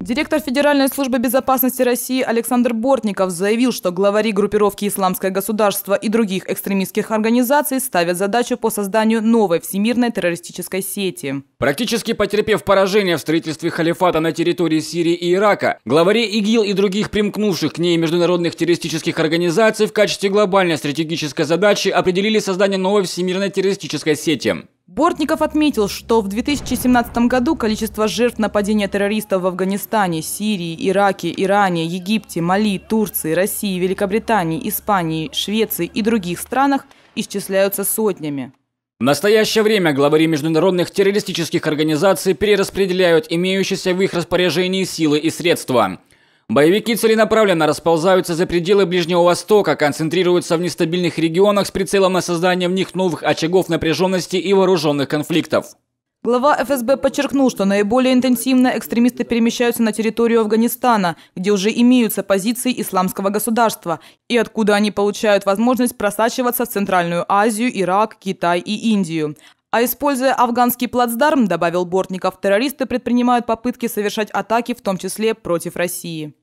Директор Федеральной службы безопасности России Александр Бортников заявил, что главари группировки «Исламское государство» и других экстремистских организаций ставят задачу по созданию новой всемирной террористической сети. Практически потерпев поражение в строительстве халифата на территории Сирии и Ирака, главари ИГИЛ и других примкнувших к ней международных террористических организаций в качестве глобальной стратегической задачи определили создание новой всемирной террористической сети. Бортников отметил, что в 2017 году количество жертв нападения террористов в Афганистане, Сирии, Ираке, Иране, Египте, Мали, Турции, России, Великобритании, Испании, Швеции и других странах исчисляются сотнями. В настоящее время главари международных террористических организаций перераспределяют имеющиеся в их распоряжении силы и средства. Боевики целенаправленно расползаются за пределы Ближнего Востока, концентрируются в нестабильных регионах с прицелом на создание в них новых очагов напряженности и вооруженных конфликтов. Глава ФСБ подчеркнул, что наиболее интенсивно экстремисты перемещаются на территорию Афганистана, где уже имеются позиции исламского государства, и откуда они получают возможность просачиваться в Центральную Азию, Ирак, Китай и Индию. А используя афганский плацдарм, добавил Бортников, террористы предпринимают попытки совершать атаки, в том числе против России.